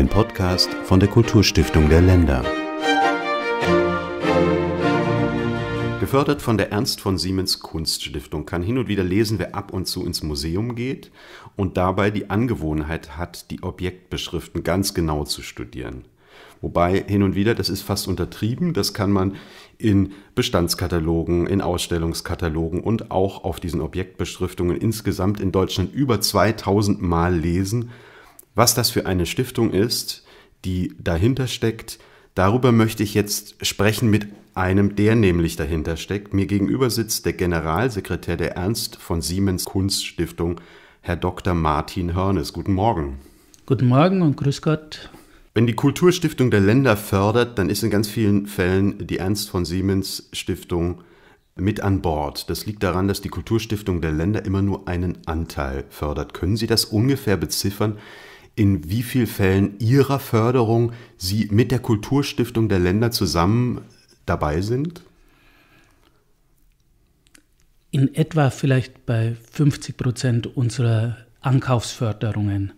Ein Podcast von der Kulturstiftung der Länder. Gefördert von der Ernst von Siemens Kunststiftung kann hin und wieder lesen, wer ab und zu ins Museum geht und dabei die Angewohnheit hat, die Objektbeschriften ganz genau zu studieren. Wobei hin und wieder, das ist fast untertrieben, das kann man in Bestandskatalogen, in Ausstellungskatalogen und auch auf diesen Objektbeschriftungen insgesamt in Deutschland über 2000 Mal lesen was das für eine Stiftung ist, die dahinter steckt, darüber möchte ich jetzt sprechen mit einem, der nämlich dahinter steckt. Mir gegenüber sitzt der Generalsekretär der Ernst von Siemens Kunststiftung, Herr Dr. Martin Hörnes. Guten Morgen. Guten Morgen und grüß Gott. Wenn die Kulturstiftung der Länder fördert, dann ist in ganz vielen Fällen die Ernst von Siemens Stiftung mit an Bord. Das liegt daran, dass die Kulturstiftung der Länder immer nur einen Anteil fördert. Können Sie das ungefähr beziffern, in wie vielen Fällen Ihrer Förderung Sie mit der Kulturstiftung der Länder zusammen dabei sind? In etwa vielleicht bei 50 Prozent unserer Ankaufsförderungen.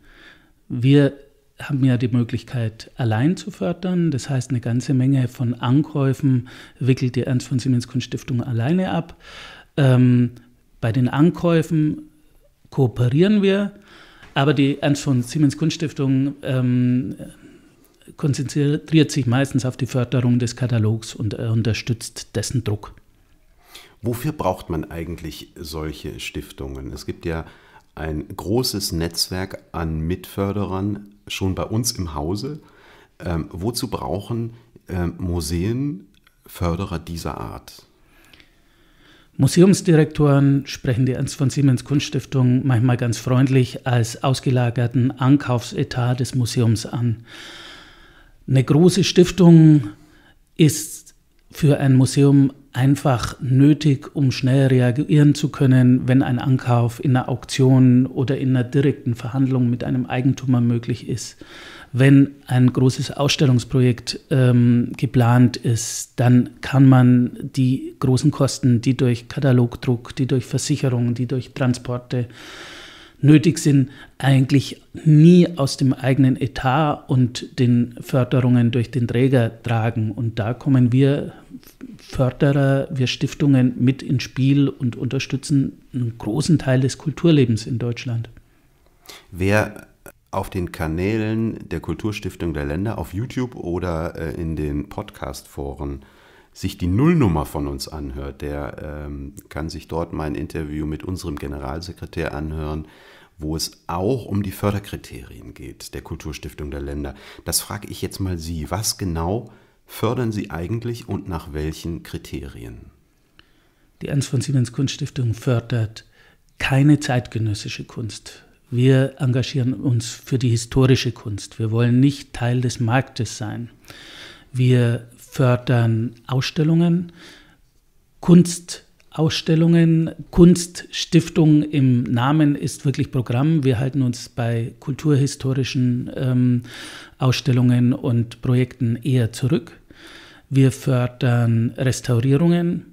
Wir haben ja die Möglichkeit, allein zu fördern. Das heißt, eine ganze Menge von Ankäufen wickelt die Ernst von Siemens Kunststiftung alleine ab. Ähm, bei den Ankäufen kooperieren wir aber die Ernst von Siemens Kunststiftung ähm, konzentriert sich meistens auf die Förderung des Katalogs und äh, unterstützt dessen Druck. Wofür braucht man eigentlich solche Stiftungen? Es gibt ja ein großes Netzwerk an Mitförderern schon bei uns im Hause. Ähm, wozu brauchen ähm, Museen Förderer dieser Art? Museumsdirektoren sprechen die Ernst von Siemens Kunststiftung manchmal ganz freundlich als ausgelagerten Ankaufsetat des Museums an. Eine große Stiftung ist für ein Museum einfach nötig, um schnell reagieren zu können, wenn ein Ankauf in einer Auktion oder in einer direkten Verhandlung mit einem Eigentümer möglich ist. Wenn ein großes Ausstellungsprojekt ähm, geplant ist, dann kann man die großen Kosten, die durch Katalogdruck, die durch Versicherungen, die durch Transporte nötig sind, eigentlich nie aus dem eigenen Etat und den Förderungen durch den Träger tragen. Und da kommen wir Förderer, wir Stiftungen mit ins Spiel und unterstützen einen großen Teil des Kulturlebens in Deutschland. Wer auf den Kanälen der Kulturstiftung der Länder, auf YouTube oder äh, in den Podcast-Foren sich die Nullnummer von uns anhört, der ähm, kann sich dort mein Interview mit unserem Generalsekretär anhören wo es auch um die Förderkriterien geht der Kulturstiftung der Länder. Das frage ich jetzt mal Sie. Was genau fördern Sie eigentlich und nach welchen Kriterien? Die Ernst von Siemens Kunststiftung fördert keine zeitgenössische Kunst. Wir engagieren uns für die historische Kunst. Wir wollen nicht Teil des Marktes sein. Wir fördern Ausstellungen, Kunst, Ausstellungen. Kunststiftung im Namen ist wirklich Programm. Wir halten uns bei kulturhistorischen ähm, Ausstellungen und Projekten eher zurück. Wir fördern Restaurierungen.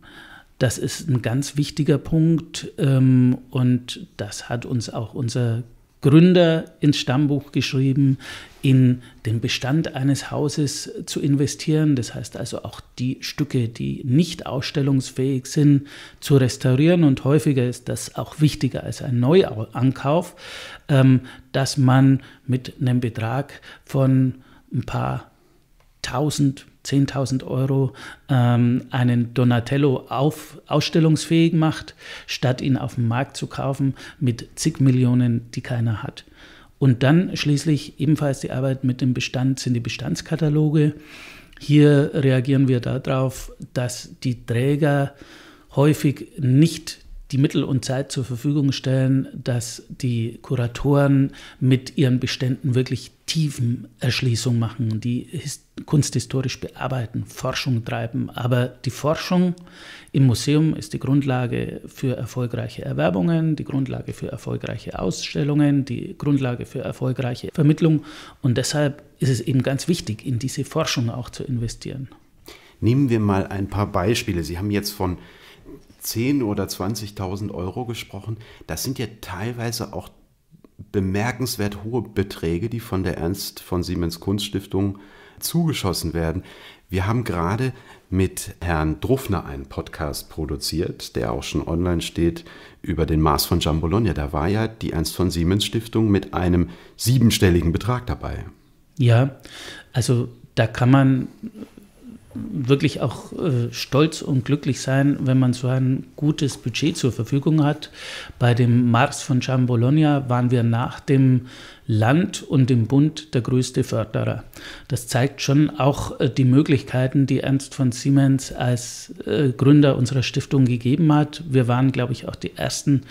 Das ist ein ganz wichtiger Punkt ähm, und das hat uns auch unser Gründer ins Stammbuch geschrieben, in den Bestand eines Hauses zu investieren, das heißt also auch die Stücke, die nicht ausstellungsfähig sind, zu restaurieren und häufiger ist das auch wichtiger als ein Neuankauf, ähm, dass man mit einem Betrag von ein paar tausend 10.000 Euro ähm, einen Donatello auf, ausstellungsfähig macht, statt ihn auf dem Markt zu kaufen mit zig Millionen, die keiner hat. Und dann schließlich ebenfalls die Arbeit mit dem Bestand sind die Bestandskataloge. Hier reagieren wir darauf, dass die Träger häufig nicht die Mittel und Zeit zur Verfügung stellen, dass die Kuratoren mit ihren Beständen wirklich tiefen Erschließung machen, die kunsthistorisch bearbeiten, Forschung treiben. Aber die Forschung im Museum ist die Grundlage für erfolgreiche Erwerbungen, die Grundlage für erfolgreiche Ausstellungen, die Grundlage für erfolgreiche Vermittlung. Und deshalb ist es eben ganz wichtig, in diese Forschung auch zu investieren. Nehmen wir mal ein paar Beispiele. Sie haben jetzt von 10.000 oder 20.000 Euro gesprochen. Das sind ja teilweise auch bemerkenswert hohe Beträge, die von der Ernst von Siemens Kunststiftung zugeschossen werden. Wir haben gerade mit Herrn Drufner einen Podcast produziert, der auch schon online steht, über den Mars von Giambologna. Da war ja die Ernst von Siemens Stiftung mit einem siebenstelligen Betrag dabei. Ja, also da kann man wirklich auch äh, stolz und glücklich sein, wenn man so ein gutes Budget zur Verfügung hat. Bei dem Mars von Ciambologna waren wir nach dem Land und dem Bund der größte Förderer. Das zeigt schon auch äh, die Möglichkeiten, die Ernst von Siemens als äh, Gründer unserer Stiftung gegeben hat. Wir waren, glaube ich, auch die Ersten,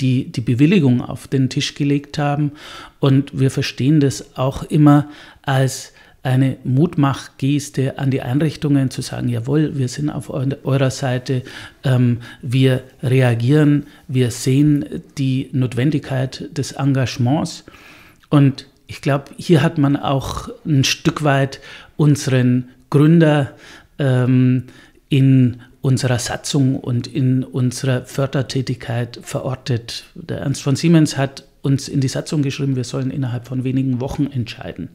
die die Bewilligung auf den Tisch gelegt haben. Und wir verstehen das auch immer als eine Mutmachgeste an die Einrichtungen zu sagen, jawohl, wir sind auf eurer Seite, ähm, wir reagieren, wir sehen die Notwendigkeit des Engagements. Und ich glaube, hier hat man auch ein Stück weit unseren Gründer ähm, in unserer Satzung und in unserer Fördertätigkeit verortet. Der Ernst von Siemens hat uns in die Satzung geschrieben, wir sollen innerhalb von wenigen Wochen entscheiden.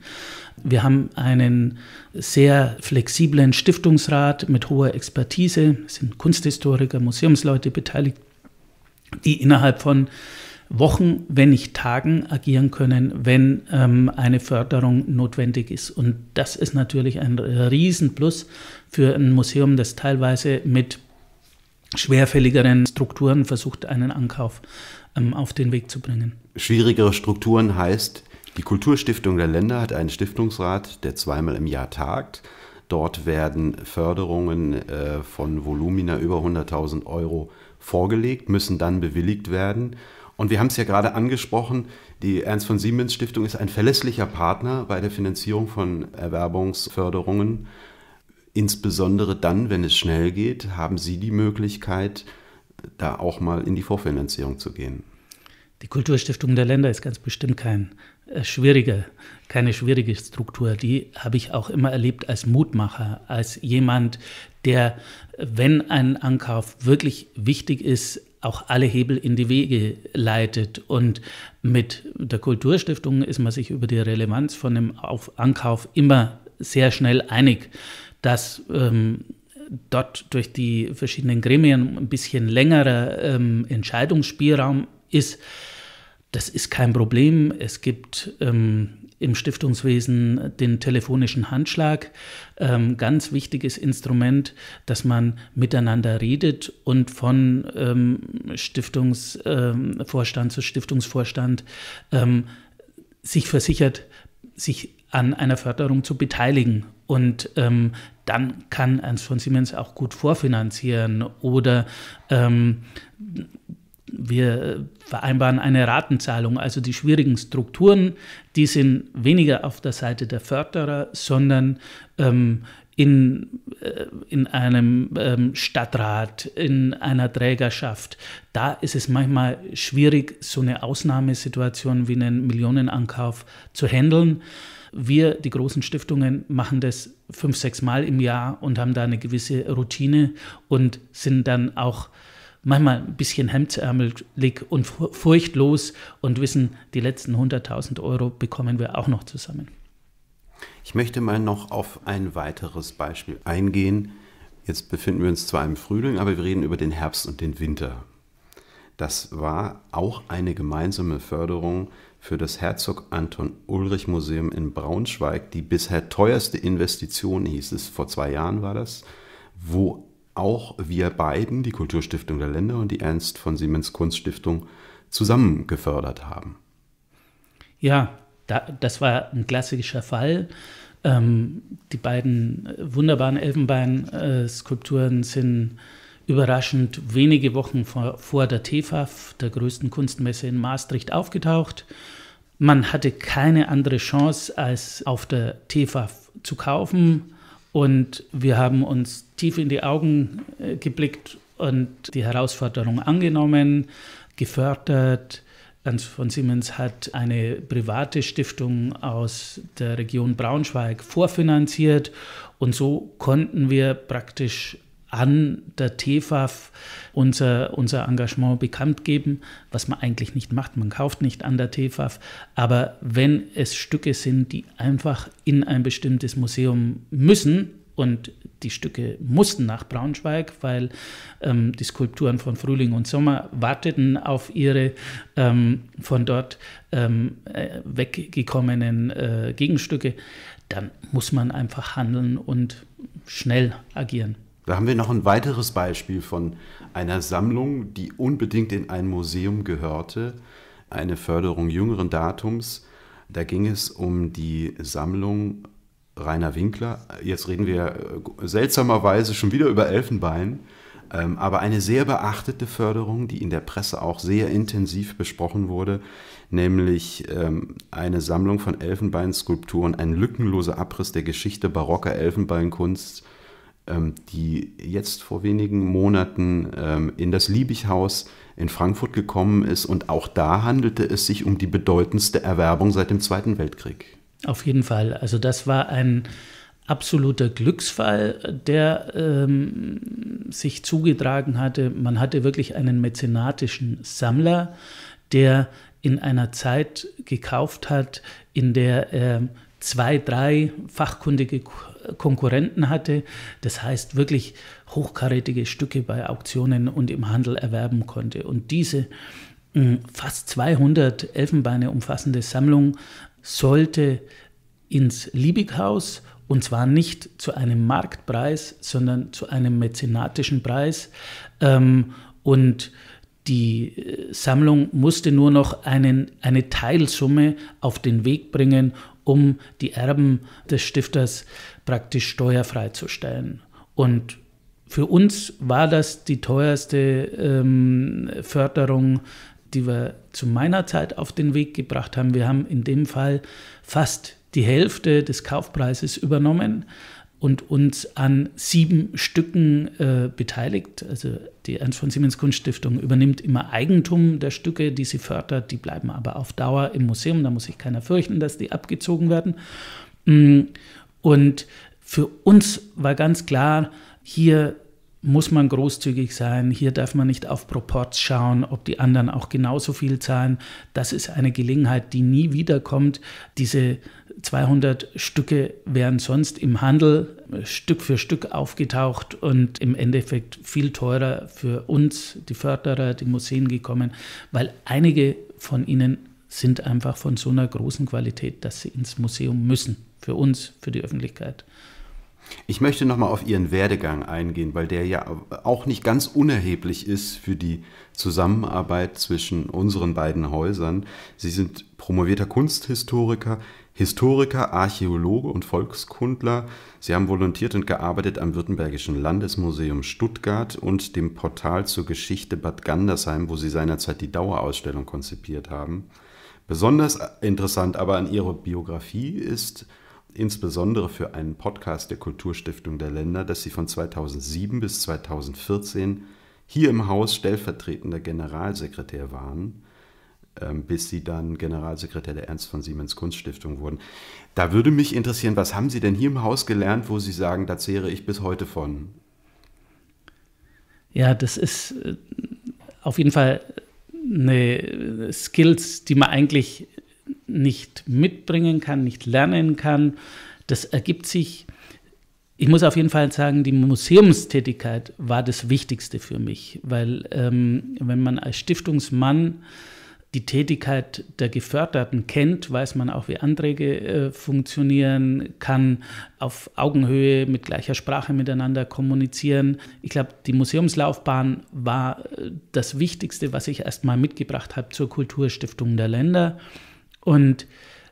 Wir haben einen sehr flexiblen Stiftungsrat mit hoher Expertise, es sind Kunsthistoriker, Museumsleute beteiligt, die innerhalb von Wochen, wenn nicht Tagen agieren können, wenn ähm, eine Förderung notwendig ist. Und das ist natürlich ein Riesenplus für ein Museum, das teilweise mit schwerfälligeren Strukturen versucht, einen Ankauf ähm, auf den Weg zu bringen schwierigere Strukturen heißt, die Kulturstiftung der Länder hat einen Stiftungsrat, der zweimal im Jahr tagt. Dort werden Förderungen äh, von Volumina über 100.000 Euro vorgelegt, müssen dann bewilligt werden. Und wir haben es ja gerade angesprochen, die Ernst von Siemens Stiftung ist ein verlässlicher Partner bei der Finanzierung von Erwerbungsförderungen. Insbesondere dann, wenn es schnell geht, haben Sie die Möglichkeit, da auch mal in die Vorfinanzierung zu gehen. Die Kulturstiftung der Länder ist ganz bestimmt kein äh, schwierige, keine schwierige Struktur. Die habe ich auch immer erlebt als Mutmacher, als jemand, der, wenn ein Ankauf wirklich wichtig ist, auch alle Hebel in die Wege leitet. Und mit der Kulturstiftung ist man sich über die Relevanz von dem Auf Ankauf immer sehr schnell einig, dass ähm, dort durch die verschiedenen Gremien ein bisschen längerer ähm, Entscheidungsspielraum ist. Das ist kein Problem. Es gibt ähm, im Stiftungswesen den telefonischen Handschlag. Ähm, ganz wichtiges Instrument, dass man miteinander redet und von ähm, Stiftungsvorstand ähm, zu Stiftungsvorstand ähm, sich versichert, sich an einer Förderung zu beteiligen. Und ähm, dann kann eins von Siemens auch gut vorfinanzieren oder ähm, wir äh, vereinbaren eine Ratenzahlung, also die schwierigen Strukturen, die sind weniger auf der Seite der Förderer, sondern ähm, in, äh, in einem ähm, Stadtrat, in einer Trägerschaft. Da ist es manchmal schwierig, so eine Ausnahmesituation wie einen Millionenankauf zu handeln. Wir, die großen Stiftungen, machen das fünf, sechs Mal im Jahr und haben da eine gewisse Routine und sind dann auch manchmal ein bisschen hemdsärmelig und furchtlos und wissen, die letzten 100.000 Euro bekommen wir auch noch zusammen. Ich möchte mal noch auf ein weiteres Beispiel eingehen. Jetzt befinden wir uns zwar im Frühling, aber wir reden über den Herbst und den Winter. Das war auch eine gemeinsame Förderung für das Herzog Anton Ulrich Museum in Braunschweig, die bisher teuerste Investition hieß es, vor zwei Jahren war das, wo auch wir beiden, die Kulturstiftung der Länder und die Ernst von Siemens Kunststiftung, zusammen gefördert haben. Ja, da, das war ein klassischer Fall. Ähm, die beiden wunderbaren Elfenbeinskulpturen sind überraschend wenige Wochen vor, vor der TEFAF, der größten Kunstmesse in Maastricht, aufgetaucht. Man hatte keine andere Chance, als auf der TEFAF zu kaufen. Und wir haben uns tief in die Augen äh, geblickt und die Herausforderung angenommen, gefördert. Ernst von Siemens hat eine private Stiftung aus der Region Braunschweig vorfinanziert und so konnten wir praktisch an der TFAF unser, unser Engagement bekannt geben, was man eigentlich nicht macht. Man kauft nicht an der TFAF, aber wenn es Stücke sind, die einfach in ein bestimmtes Museum müssen, und die Stücke mussten nach Braunschweig, weil ähm, die Skulpturen von Frühling und Sommer warteten auf ihre ähm, von dort ähm, äh, weggekommenen äh, Gegenstücke. Dann muss man einfach handeln und schnell agieren. Da haben wir noch ein weiteres Beispiel von einer Sammlung, die unbedingt in ein Museum gehörte, eine Förderung jüngeren Datums. Da ging es um die Sammlung Rainer Winkler. Jetzt reden wir äh, seltsamerweise schon wieder über Elfenbein, ähm, aber eine sehr beachtete Förderung, die in der Presse auch sehr intensiv besprochen wurde, nämlich ähm, eine Sammlung von Elfenbeinskulpturen, ein lückenloser Abriss der Geschichte barocker Elfenbeinkunst ähm, die jetzt vor wenigen Monaten ähm, in das Liebighaus in Frankfurt gekommen ist. Und auch da handelte es sich um die bedeutendste Erwerbung seit dem Zweiten Weltkrieg. Auf jeden Fall. Also das war ein absoluter Glücksfall, der ähm, sich zugetragen hatte. Man hatte wirklich einen mäzenatischen Sammler, der in einer Zeit gekauft hat, in der er zwei, drei fachkundige Konkurrenten hatte. Das heißt, wirklich hochkarätige Stücke bei Auktionen und im Handel erwerben konnte. Und diese hm, fast 200 Elfenbeine umfassende Sammlung sollte ins Liebighaus und zwar nicht zu einem Marktpreis, sondern zu einem mäzenatischen Preis. Ähm, und die äh, Sammlung musste nur noch einen, eine Teilsumme auf den Weg bringen um die Erben des Stifters praktisch steuerfrei zu stellen. Und für uns war das die teuerste ähm, Förderung, die wir zu meiner Zeit auf den Weg gebracht haben. Wir haben in dem Fall fast die Hälfte des Kaufpreises übernommen und uns an sieben Stücken äh, beteiligt. Also die Ernst von Siemens Kunststiftung übernimmt immer Eigentum der Stücke, die sie fördert. Die bleiben aber auf Dauer im Museum. Da muss sich keiner fürchten, dass die abgezogen werden. Mm, und für uns war ganz klar, hier muss man großzügig sein, hier darf man nicht auf Proports schauen, ob die anderen auch genauso viel zahlen. Das ist eine Gelegenheit, die nie wiederkommt. Diese 200 Stücke wären sonst im Handel Stück für Stück aufgetaucht und im Endeffekt viel teurer für uns, die Förderer, die Museen gekommen, weil einige von ihnen sind einfach von so einer großen Qualität, dass sie ins Museum müssen, für uns, für die Öffentlichkeit. Ich möchte nochmal auf Ihren Werdegang eingehen, weil der ja auch nicht ganz unerheblich ist für die Zusammenarbeit zwischen unseren beiden Häusern. Sie sind promovierter Kunsthistoriker, Historiker, Archäologe und Volkskundler. Sie haben volontiert und gearbeitet am Württembergischen Landesmuseum Stuttgart und dem Portal zur Geschichte Bad Gandersheim, wo Sie seinerzeit die Dauerausstellung konzipiert haben. Besonders interessant aber an Ihrer Biografie ist insbesondere für einen Podcast der Kulturstiftung der Länder, dass Sie von 2007 bis 2014 hier im Haus stellvertretender Generalsekretär waren. Ähm, bis Sie dann Generalsekretär der Ernst von Siemens Kunststiftung wurden. Da würde mich interessieren, was haben Sie denn hier im Haus gelernt, wo Sie sagen, da zehre ich bis heute von? Ja, das ist äh, auf jeden Fall eine äh, Skills, die man eigentlich nicht mitbringen kann, nicht lernen kann. Das ergibt sich. Ich muss auf jeden Fall sagen, die Museumstätigkeit war das Wichtigste für mich, weil ähm, wenn man als Stiftungsmann die Tätigkeit der Geförderten kennt, weiß man auch, wie Anträge äh, funktionieren, kann auf Augenhöhe mit gleicher Sprache miteinander kommunizieren. Ich glaube, die Museumslaufbahn war äh, das Wichtigste, was ich erstmal mitgebracht habe zur Kulturstiftung der Länder. Und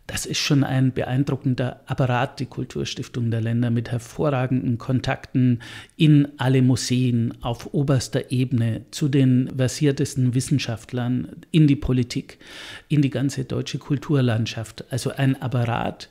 das ist schon ein beeindruckender Apparat, die Kulturstiftung der Länder mit hervorragenden Kontakten in alle Museen auf oberster Ebene zu den versiertesten Wissenschaftlern in die Politik, in die ganze deutsche Kulturlandschaft. Also ein Apparat,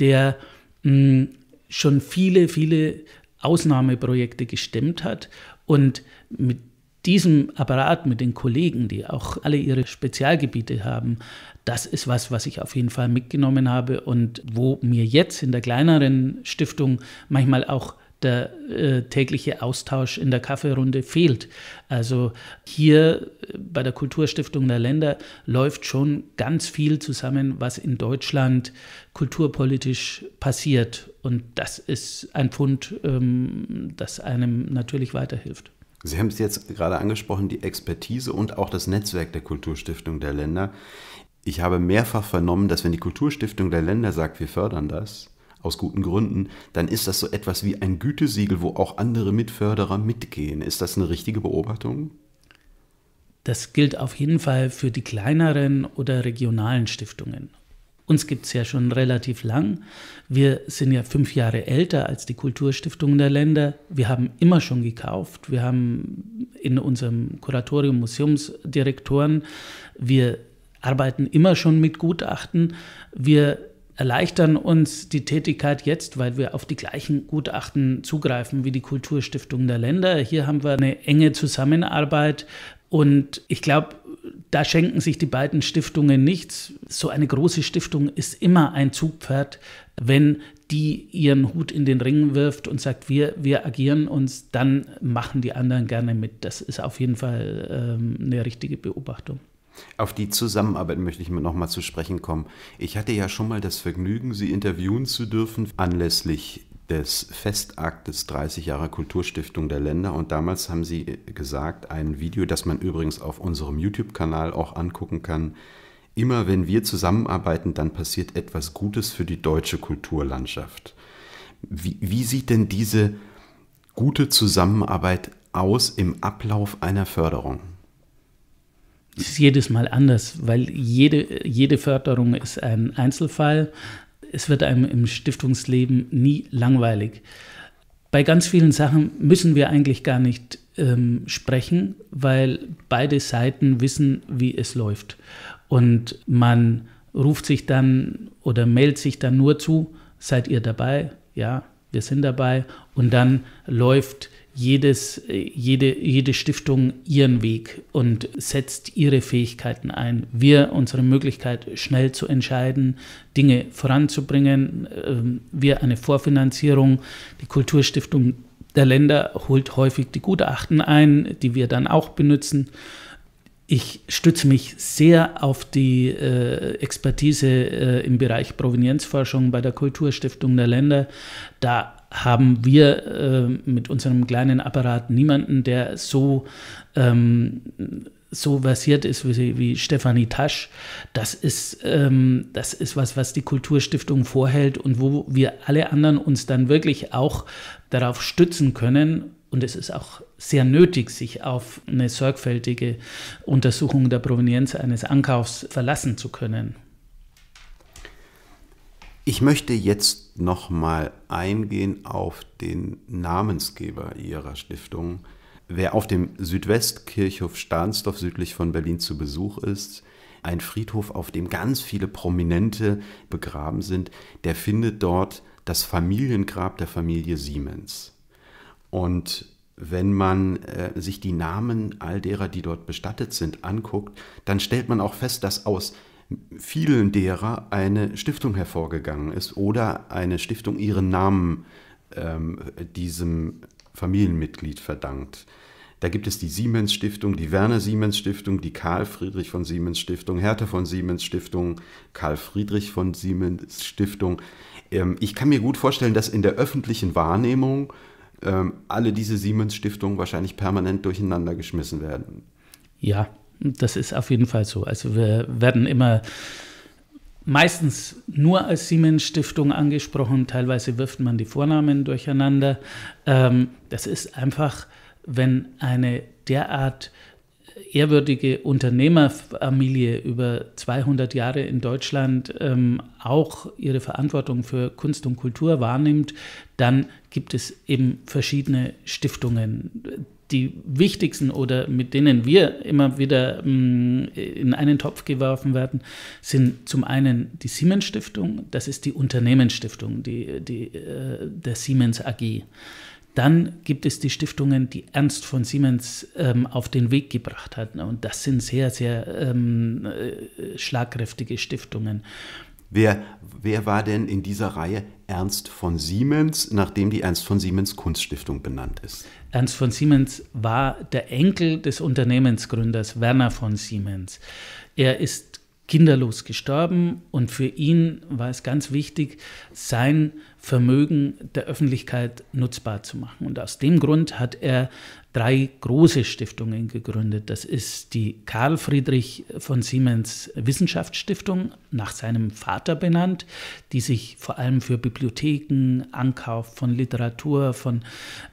der mh, hm, schon viele, viele Ausnahmeprojekte gestemmt hat und mit diesem Apparat mit den Kollegen, die auch alle ihre Spezialgebiete haben, das ist was, was ich auf jeden Fall mitgenommen habe und wo mir jetzt in der kleineren Stiftung manchmal auch der äh, tägliche Austausch in der Kaffeerunde fehlt. Also hier bei der Kulturstiftung der Länder läuft schon ganz viel zusammen, was in Deutschland kulturpolitisch passiert. Und das ist ein Pfund, ähm, das einem natürlich weiterhilft. Sie haben es jetzt gerade angesprochen, die Expertise und auch das Netzwerk der Kulturstiftung der Länder. Ich habe mehrfach vernommen, dass wenn die Kulturstiftung der Länder sagt, wir fördern das, aus guten Gründen, dann ist das so etwas wie ein Gütesiegel, wo auch andere Mitförderer mitgehen. Ist das eine richtige Beobachtung? Das gilt auf jeden Fall für die kleineren oder regionalen Stiftungen. Uns gibt es ja schon relativ lang. Wir sind ja fünf Jahre älter als die Kulturstiftungen der Länder. Wir haben immer schon gekauft. Wir haben in unserem Kuratorium Museumsdirektoren, wir arbeiten immer schon mit Gutachten. Wir erleichtern uns die Tätigkeit jetzt, weil wir auf die gleichen Gutachten zugreifen wie die Kulturstiftungen der Länder. Hier haben wir eine enge Zusammenarbeit und ich glaube, da schenken sich die beiden Stiftungen nichts. So eine große Stiftung ist immer ein Zugpferd, wenn die ihren Hut in den Ring wirft und sagt, wir, wir agieren uns, dann machen die anderen gerne mit. Das ist auf jeden Fall ähm, eine richtige Beobachtung. Auf die Zusammenarbeit möchte ich mir nochmal zu sprechen kommen. Ich hatte ja schon mal das Vergnügen, Sie interviewen zu dürfen anlässlich des Festaktes 30 Jahre Kulturstiftung der Länder und damals haben sie gesagt, ein Video, das man übrigens auf unserem YouTube-Kanal auch angucken kann, immer wenn wir zusammenarbeiten, dann passiert etwas Gutes für die deutsche Kulturlandschaft. Wie, wie sieht denn diese gute Zusammenarbeit aus im Ablauf einer Förderung? Es ist jedes Mal anders, weil jede, jede Förderung ist ein Einzelfall es wird einem im Stiftungsleben nie langweilig. Bei ganz vielen Sachen müssen wir eigentlich gar nicht ähm, sprechen, weil beide Seiten wissen, wie es läuft. Und man ruft sich dann oder meldet sich dann nur zu, seid ihr dabei? Ja, wir sind dabei. Und dann läuft es jedes, äh, jede, jede Stiftung ihren Weg und setzt ihre Fähigkeiten ein. Wir unsere Möglichkeit, schnell zu entscheiden, Dinge voranzubringen. Ähm, wir eine Vorfinanzierung. Die Kulturstiftung der Länder holt häufig die Gutachten ein, die wir dann auch benutzen. Ich stütze mich sehr auf die äh, Expertise äh, im Bereich Provenienzforschung bei der Kulturstiftung der Länder. Da haben wir äh, mit unserem kleinen Apparat niemanden, der so ähm, so versiert ist wie, wie Stefanie Tasch, das ist, ähm, das ist was, was die Kulturstiftung vorhält und wo wir alle anderen uns dann wirklich auch darauf stützen können. Und es ist auch sehr nötig, sich auf eine sorgfältige Untersuchung der Provenienz eines Ankaufs verlassen zu können. Ich möchte jetzt nochmal eingehen auf den Namensgeber Ihrer Stiftung. Wer auf dem Südwestkirchhof Stahnsdorf südlich von Berlin zu Besuch ist, ein Friedhof, auf dem ganz viele Prominente begraben sind, der findet dort das Familiengrab der Familie Siemens. Und wenn man äh, sich die Namen all derer, die dort bestattet sind, anguckt, dann stellt man auch fest, dass aus vielen derer eine Stiftung hervorgegangen ist oder eine Stiftung ihren Namen ähm, diesem Familienmitglied verdankt. Da gibt es die Siemens Stiftung, die Werner Siemens Stiftung, die Karl Friedrich von Siemens Stiftung, Hertha von Siemens Stiftung, Karl Friedrich von Siemens Stiftung. Ähm, ich kann mir gut vorstellen, dass in der öffentlichen Wahrnehmung ähm, alle diese Siemens Stiftungen wahrscheinlich permanent durcheinander geschmissen werden. Ja, das ist auf jeden Fall so. Also wir werden immer meistens nur als Siemens Stiftung angesprochen, teilweise wirft man die Vornamen durcheinander. Ähm, das ist einfach, wenn eine derart ehrwürdige Unternehmerfamilie über 200 Jahre in Deutschland ähm, auch ihre Verantwortung für Kunst und Kultur wahrnimmt, dann gibt es eben verschiedene Stiftungen die wichtigsten oder mit denen wir immer wieder mh, mm, in einen Topf geworfen werden, sind zum einen die Siemens Stiftung, das ist die Unternehmensstiftung die, die, äh, der Siemens AG. Dann gibt es die Stiftungen, die Ernst von Siemens ähm, auf den Weg gebracht hat. Und das sind sehr, sehr ähm, äh, schlagkräftige Stiftungen. Wer, wer war denn in dieser Reihe Ernst von Siemens, nachdem die Ernst von Siemens Kunststiftung benannt ist? Ernst von Siemens war der Enkel des Unternehmensgründers Werner von Siemens. Er ist kinderlos gestorben und für ihn war es ganz wichtig, sein Vermögen der Öffentlichkeit nutzbar zu machen. Und aus dem Grund hat er drei große Stiftungen gegründet. Das ist die Karl Friedrich von Siemens Wissenschaftsstiftung, nach seinem Vater benannt, die sich vor allem für Bibliotheken, Ankauf von Literatur, von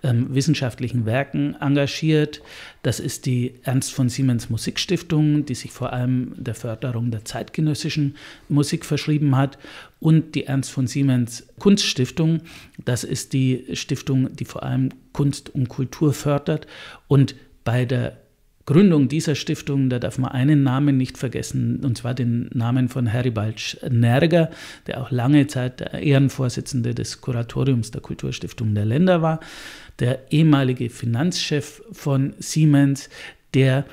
ähm, wissenschaftlichen Werken engagiert. Das ist die Ernst von Siemens Musikstiftung, die sich vor allem der Förderung der zeitgenössischen Musik verschrieben hat und die Ernst von Siemens Kunststiftung. Das ist die Stiftung, die vor allem Kunst und Kultur fördert. Und bei der Gründung dieser Stiftung, da darf man einen Namen nicht vergessen, und zwar den Namen von Heribald Nerger, der auch lange Zeit der Ehrenvorsitzende des Kuratoriums der Kulturstiftung der Länder war, der ehemalige Finanzchef von Siemens, der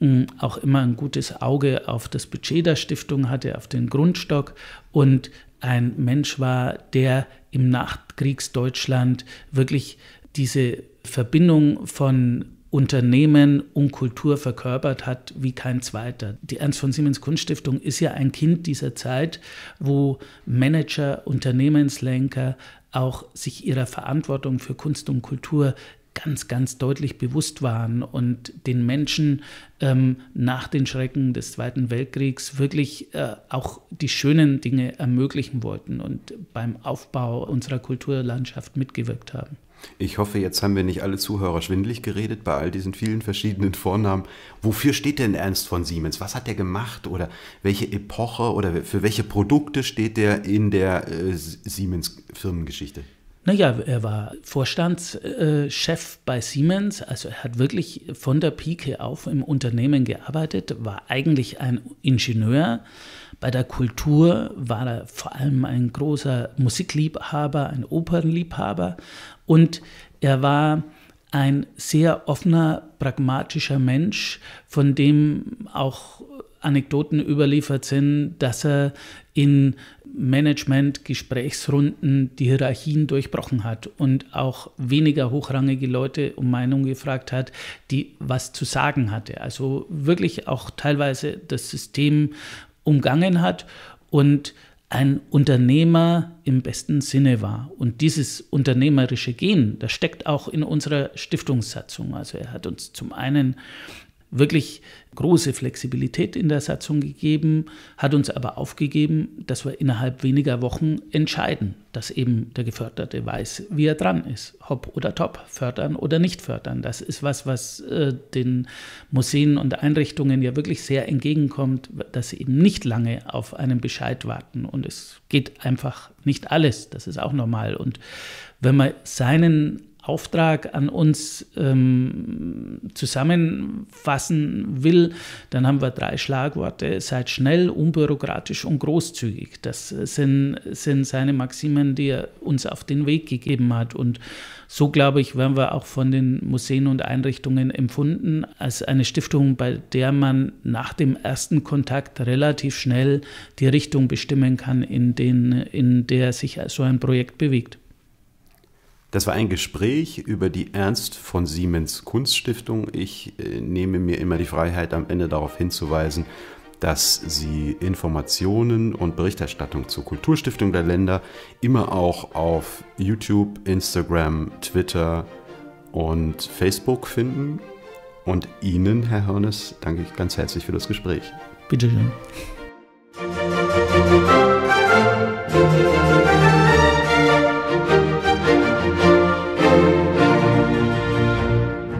hm, auch immer ein gutes Auge auf das Budget der Stiftung hatte, auf den Grundstock und ein Mensch war, der im Nachkriegsdeutschland wirklich diese Verbindung von Unternehmen und Kultur verkörpert hat wie kein zweiter. Die Ernst von Siemens Kunststiftung ist ja ein Kind dieser Zeit, wo Manager, Unternehmenslenker auch sich ihrer Verantwortung für Kunst und Kultur ganz, ganz deutlich bewusst waren und den Menschen ähm, nach den Schrecken des Zweiten Weltkriegs wirklich äh, auch die schönen Dinge ermöglichen wollten und beim Aufbau unserer Kulturlandschaft mitgewirkt haben. Ich hoffe, jetzt haben wir nicht alle Zuhörer schwindlig geredet bei all diesen vielen verschiedenen Vornamen. Wofür steht denn Ernst von Siemens? Was hat er gemacht oder welche Epoche oder für welche Produkte steht der in der äh, Siemens Firmengeschichte? Naja, er war Vorstandschef bei Siemens, also er hat wirklich von der Pike auf im Unternehmen gearbeitet, war eigentlich ein Ingenieur. Bei der Kultur war er vor allem ein großer Musikliebhaber, ein Opernliebhaber und er war ein sehr offener, pragmatischer Mensch, von dem auch Anekdoten überliefert sind, dass er in Management, Gesprächsrunden die Hierarchien durchbrochen hat und auch weniger hochrangige Leute um Meinung gefragt hat, die was zu sagen hatte. Also wirklich auch teilweise das System umgangen hat und ein Unternehmer im besten Sinne war. Und dieses unternehmerische Gen, das steckt auch in unserer Stiftungssatzung. Also er hat uns zum einen wirklich große Flexibilität in der Satzung gegeben, hat uns aber aufgegeben, dass wir innerhalb weniger Wochen entscheiden, dass eben der Geförderte weiß, wie er dran ist, hopp oder top, fördern oder nicht fördern. Das ist was, was äh, den Museen und Einrichtungen ja wirklich sehr entgegenkommt, dass sie eben nicht lange auf einen Bescheid warten und es geht einfach nicht alles, das ist auch normal und wenn man seinen Auftrag an uns ähm, zusammenfassen will, dann haben wir drei Schlagworte. Seid schnell, unbürokratisch und großzügig. Das sind, sind seine Maximen, die er uns auf den Weg gegeben hat. Und so, glaube ich, werden wir auch von den Museen und Einrichtungen empfunden als eine Stiftung, bei der man nach dem ersten Kontakt relativ schnell die Richtung bestimmen kann, in, den, in der sich so ein Projekt bewegt. Das war ein Gespräch über die Ernst von Siemens Kunststiftung. Ich äh, nehme mir immer die Freiheit, am Ende darauf hinzuweisen, dass sie Informationen und Berichterstattung zur Kulturstiftung der Länder immer auch auf YouTube, Instagram, Twitter und Facebook finden. Und Ihnen, Herr Hörnes, danke ich ganz herzlich für das Gespräch. Bitte schön.